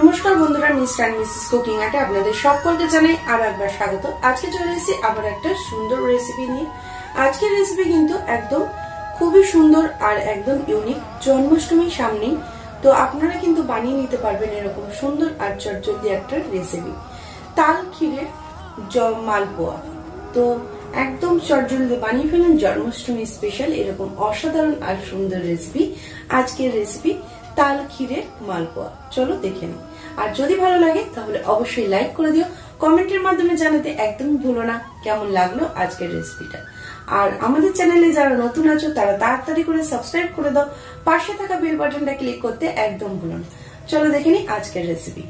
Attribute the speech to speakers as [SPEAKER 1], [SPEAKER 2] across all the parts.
[SPEAKER 1] নমস্কার বন্ধুরা mister and Mrs cooking আটে আপনাদের সকলকে জানাই আর একবার স্বাগত আজকে চলে এসেছি আবার একটা সুন্দর রেসিপি নিয়ে আজকের রেসিপি কিন্তু একদম খুবই সুন্দর আর একদম ইউনিক জন্মাষ্টমীর সামনেই তো আপনারা কিন্তু বানিয়ে নিতে পারবেন এরকম সুন্দর আর চটজলদি একটা রেসিপি তাল ক্ষীরে মালপোয়া তো একদম চটজলদি বানিয়ে ফেলেন জন্মাষ্টমী স্পেশাল এরকম অসাধারণ আর সুন্দর রেসিপি আজকের রেসিপি তাল ক্ষীরের মালপোয়া চলো দেখে নিই আর যদি ভালো লাগে তাহলে অবশ্যই লাইক করে দিও কমেন্টের মাধ্যমে জানাতে একদম ভুলো না কেমন লাগলো আজকের রেসিপিটা আর আমাদের চ্যানেলে যারা নতুন আছো তারা তাড়াতাড়ি করে সাবস্ক্রাইব করে দাও পাশে থাকা বেল বাটনটা ক্লিক করতে একদম ভুলো না চলো দেখে নিই আজকের রেসিপি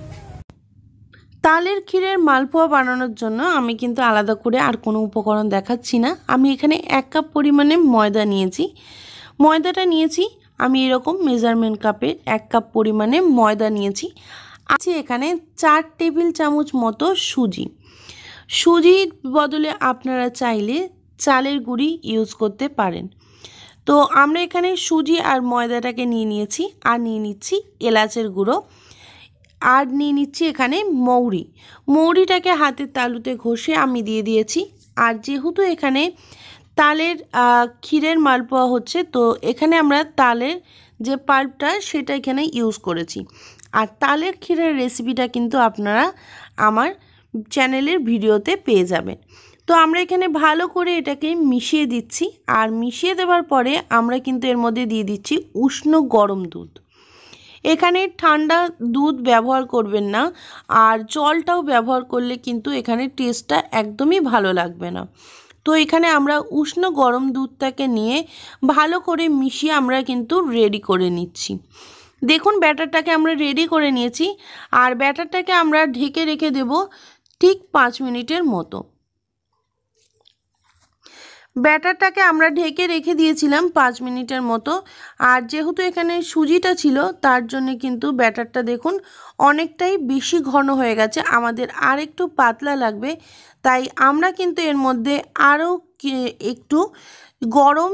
[SPEAKER 1] তালের ক্ষীরের মালপোয়া বানানোর জন্য আমি কিন্তু আলাদা করে আর কোনো উপকরণ দেখাচ্ছি না আমি এখানে এক কাপ পরিমাণে ময়দা নিয়েছি ময়দাটা নিয়েছি আমি এরকম মেজারমেন্ট কাপে এক কাপ পরিমাণে ময়দা নিয়েছি আছে এখানে চার টেবিল চামচ মতো সুজি সুজির বদলে আপনারা চাইলে চালের গুঁড়ি ইউজ করতে পারেন তো আমরা এখানে সুজি আর ময়দাটাকে নিয়ে নিয়েছি আর নিয়ে নিচ্ছি এলাচের গুঁড়ো আর নিয়ে নিচ্ছি এখানে মৌরি মৌরিটাকে হাতের তালুতে ঘষে আমি দিয়ে দিয়েছি আর যেহেতু এখানে তালের ক্ষীরের মালপোয়া হচ্ছে তো এখানে আমরা তালের যে পাল্পটা সেটা এখানে ইউজ করেছি আর তালের ক্ষীরের রেসিপিটা কিন্তু আপনারা আমার চ্যানেলের ভিডিওতে পেয়ে যাবেন তো আমরা এখানে ভালো করে এটাকে মিশিয়ে দিচ্ছি আর মিশিয়ে দেওয়ার পরে আমরা কিন্তু এর মধ্যে দিয়ে দিচ্ছি উষ্ণ গরম দুধ এখানে ঠান্ডা দুধ ব্যবহার করবেন না আর জলটাও ব্যবহার করলে কিন্তু এখানে টেস্টটা একদমই ভালো লাগবে না তো এখানে আমরা উষ্ণ গরম দুধটাকে নিয়ে ভালো করে মিশিয়ে আমরা কিন্তু রেডি করে নিচ্ছি দেখুন ব্যাটারটাকে আমরা রেডি করে নিয়েছি আর ব্যাটারটাকে আমরা ঢেকে রেখে দেব ঠিক পাঁচ মিনিটের মতো ব্যাটারটাকে আমরা ঢেকে রেখে দিয়েছিলাম পাঁচ মিনিটের মতো আর যেহেতু এখানে সুজিটা ছিল তার জন্য কিন্তু ব্যাটারটা দেখুন অনেকটাই বেশি ঘন হয়ে গেছে আমাদের আর একটু পাতলা লাগবে তাই আমরা কিন্তু এর মধ্যে আরও একটু গরম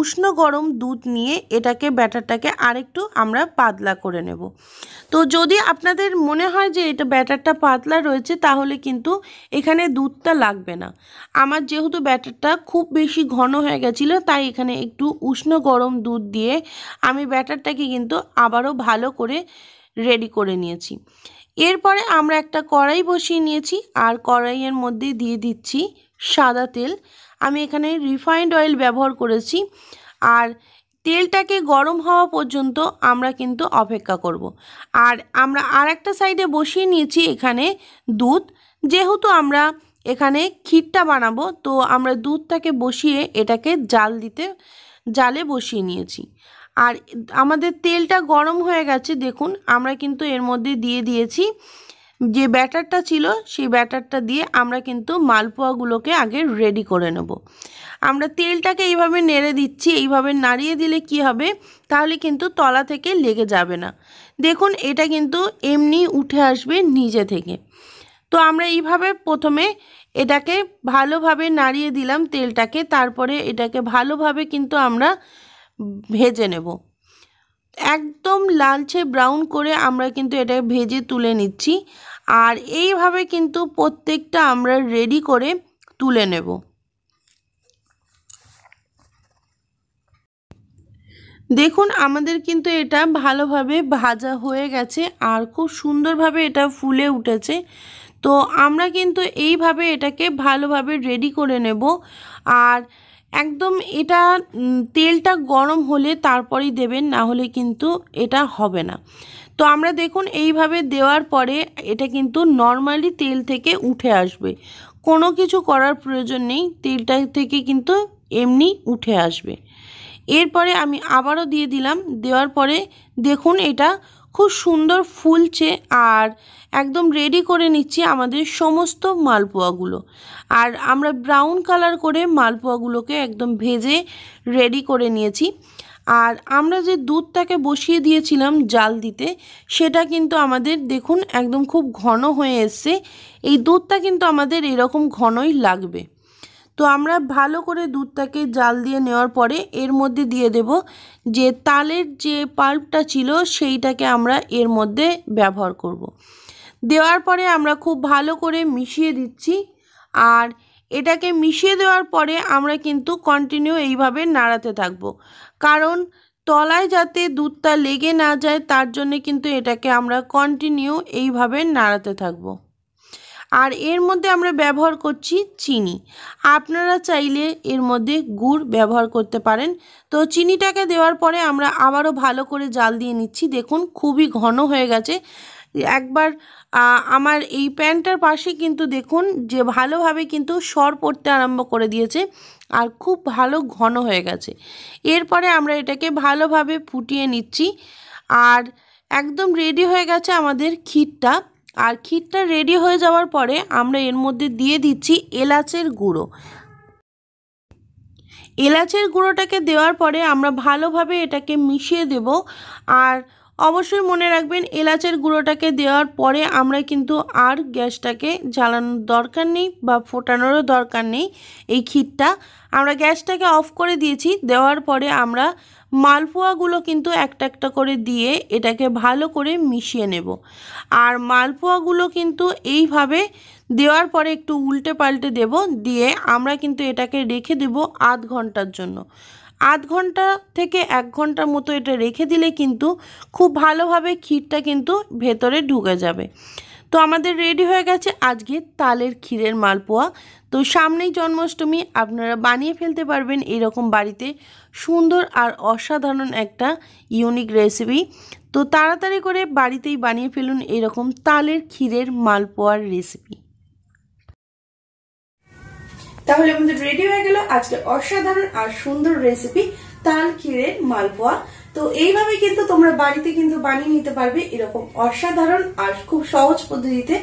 [SPEAKER 1] উষ্ণ গরম দুধ নিয়ে এটাকে ব্যাটারটাকে আরেকটু আমরা পাতলা করে নেব তো যদি আপনাদের মনে হয় যে এটা ব্যাটারটা পাতলা রয়েছে তাহলে কিন্তু এখানে দুধটা লাগবে না আমার যেহেতু ব্যাটারটা খুব বেশি ঘন হয়ে গেছিলো তাই এখানে একটু উষ্ণ গরম দুধ দিয়ে আমি ব্যাটারটাকে কিন্তু আবারও ভালো করে রেডি করে নিয়েছি এরপরে আমরা একটা কড়াই বসিয়ে নিয়েছি আর কড়াইয়ের মধ্যে দিয়ে দিচ্ছি সাদা তেল আমি এখানে রিফাইন্ড অয়েল ব্যবহার করেছি আর তেলটাকে গরম হওয়া পর্যন্ত আমরা কিন্তু অপেক্ষা করব। আর আমরা আর একটা সাইডে বসিয়ে নিয়েছি এখানে দুধ যেহেতু আমরা এখানে ক্ষীরটা বানাবো তো আমরা দুধটাকে বসিয়ে এটাকে জাল দিতে জালে বসিয়ে নিয়েছি আর আমাদের তেলটা গরম হয়ে গেছে দেখুন আমরা কিন্তু এর মধ্যে দিয়ে দিয়েছি যে ব্যাটারটা ছিল সেই ব্যাটারটা দিয়ে আমরা কিন্তু মালপোয়াগুলোকে আগে রেডি করে নেব আমরা তেলটাকে এইভাবে নেড়ে দিচ্ছি এইভাবে নাড়িয়ে দিলে কি হবে তাহলে কিন্তু তলা থেকে লেগে যাবে না দেখুন এটা কিন্তু এমনি উঠে আসবে নিজে থেকে তো আমরা এইভাবে প্রথমে এটাকে ভালোভাবে নাড়িয়ে দিলাম তেলটাকে তারপরে এটাকে ভালোভাবে কিন্তু আমরা ভেজে নেব একদম লালচে ব্রাউন করে আমরা কিন্তু এটা ভেজে তুলে নিচ্ছি আর এইভাবে কিন্তু প্রত্যেকটা আমরা রেডি করে তুলে নেব দেখুন আমাদের কিন্তু এটা ভালোভাবে ভাজা হয়ে গেছে আর খুব সুন্দরভাবে এটা ফুলে উঠেছে তো আমরা কিন্তু এইভাবে এটাকে ভালোভাবে রেডি করে নেব আর একদম এটা তেলটা গরম হলে তারপরেই দেবেন না হলে কিন্তু এটা হবে না তো আমরা দেখুন এইভাবে দেওয়ার পরে এটা কিন্তু নর্মালি তেল থেকে উঠে আসবে কোনো কিছু করার প্রয়োজন নেই তেলটা থেকে কিন্তু এমনি উঠে আসবে এরপরে আমি আবারও দিয়ে দিলাম দেওয়ার পরে দেখুন এটা খুব সুন্দর ফুলছে আর একদম রেডি করে নিচ্ছি আমাদের সমস্ত মালপোয়াগুলো আর আমরা ব্রাউন কালার করে মালপোয়াগুলোকে একদম ভেজে রেডি করে নিয়েছি আর আমরা যে দুধটাকে বসিয়ে দিয়েছিলাম জাল দিতে সেটা কিন্তু আমাদের দেখুন একদম খুব ঘন হয়ে এসছে এই দুধটা কিন্তু আমাদের এরকম ঘনই লাগবে তো আমরা ভালো করে দুধটাকে জাল দিয়ে নেওয়ার পরে এর মধ্যে দিয়ে দেব যে তালের যে পাল্পটা ছিল সেইটাকে আমরা এর মধ্যে ব্যবহার করব। দেওয়ার পরে আমরা খুব ভালো করে মিশিয়ে দিচ্ছি আর এটাকে মিশিয়ে দেওয়ার পরে আমরা কিন্তু কন্টিনিউ এইভাবে নাড়াতে থাকব। কারণ তলায় যাতে দুধটা লেগে না যায় তার জন্য কিন্তু এটাকে আমরা কন্টিনিউ এইভাবে নাড়াতে থাকবো আর এর মধ্যে আমরা ব্যবহার করছি চিনি আপনারা চাইলে এর মধ্যে গুড় ব্যবহার করতে পারেন তো চিনিটাকে দেওয়ার পরে আমরা আবারও ভালো করে জাল দিয়ে নিচ্ছি দেখুন খুবই ঘন হয়ে গেছে একবার আমার এই প্যান্টটার পাশে কিন্তু দেখুন যে ভালোভাবে কিন্তু সর পড়তে আরম্ভ করে দিয়েছে আর খুব ভালো ঘন হয়ে গেছে এরপরে আমরা এটাকে ভালোভাবে ফুটিয়ে নিচ্ছি আর একদম রেডি হয়ে গেছে আমাদের ক্ষীরটা আর ক্ষীরটা রেডি হয়ে যাওয়ার পরে আমরা এর মধ্যে দিয়ে দিচ্ছি এলাচের গুঁড়ো এলাচের গুঁড়োটাকে দেওয়ার পরে আমরা ভালোভাবে এটাকে মিশিয়ে দেব আর অবশ্যই মনে রাখবেন এলাচের গুঁড়োটাকে দেওয়ার পরে আমরা কিন্তু আর গ্যাসটাকে জ্বালানোর দরকার নেই বা ফোটানোরও দরকার নেই এই ক্ষীরটা আমরা গ্যাসটাকে অফ করে দিয়েছি দেওয়ার পরে আমরা মালপোয়াগুলো কিন্তু একটা একটা করে দিয়ে এটাকে ভালো করে মিশিয়ে নেব আর মালপোয়াগুলো কিন্তু এইভাবে দেওয়ার পরে একটু উল্টে পাল্টে দেব দিয়ে আমরা কিন্তু এটাকে রেখে দেব আধ ঘন্টার জন্য আধ ঘন্টা থেকে এক ঘন্টার মতো এটা রেখে দিলে কিন্তু খুব ভালোভাবে ক্ষীরটা কিন্তু ভেতরে ঢুকে যাবে তো আমাদের রেডি হয়ে গেছে আজকে তালের ক্ষীরের মালপোয়া তো সামনেই জন্মাষ্টমী আপনারা বানিয়ে ফেলতে পারবেন এরকম বাড়িতে সুন্দর আর অসাধারণ একটা ইউনিক রেসিপি তো তাড়াতাড়ি করে বাড়িতেই বানিয়ে ফেলুন এরকম তালের ক্ষীরের মালপোয়ার রেসিপি তাহলে আমাদের রেডি হয়ে গেল আজকে অসাধারণ আর সুন্দর রেসিপি তাল ক্ষীরের মালপোয়া তো এইভাবে কিন্তু তোমরা বাড়িতে কিন্তু বানিয়ে নিতে পারবে এরকম অসাধারণ আর খুব সহজ পদ্ধতিতে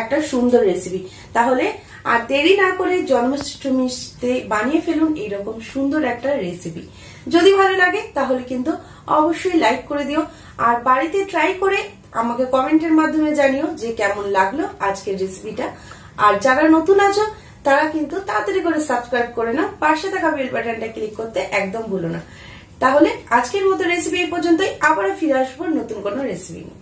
[SPEAKER 1] একটা সুন্দর রেসিপি তাহলে আর দেরি না করে জন্মাষ্টমীতে বানিয়ে ফেলুন এইরকম সুন্দর একটা রেসিপি যদি ভালো লাগে তাহলে কিন্তু অবশ্যই লাইক করে দিও আর বাড়িতে ট্রাই করে আমাকে কমেন্টের মাধ্যমে জানিও যে কেমন লাগলো আজকের রেসিপিটা আর যারা নতুন আছো তারা কিন্তু তাড়াতাড়ি করে সাবস্ক্রাইব করে না পাশে থাকা বেল বাটনটা ক্লিক করতে একদম ভুলো না তাহলে আজকের মতো রেসিপি এই পর্যন্তই আবার ফিরে আসবো নতুন কোন রেসিপি নিয়ে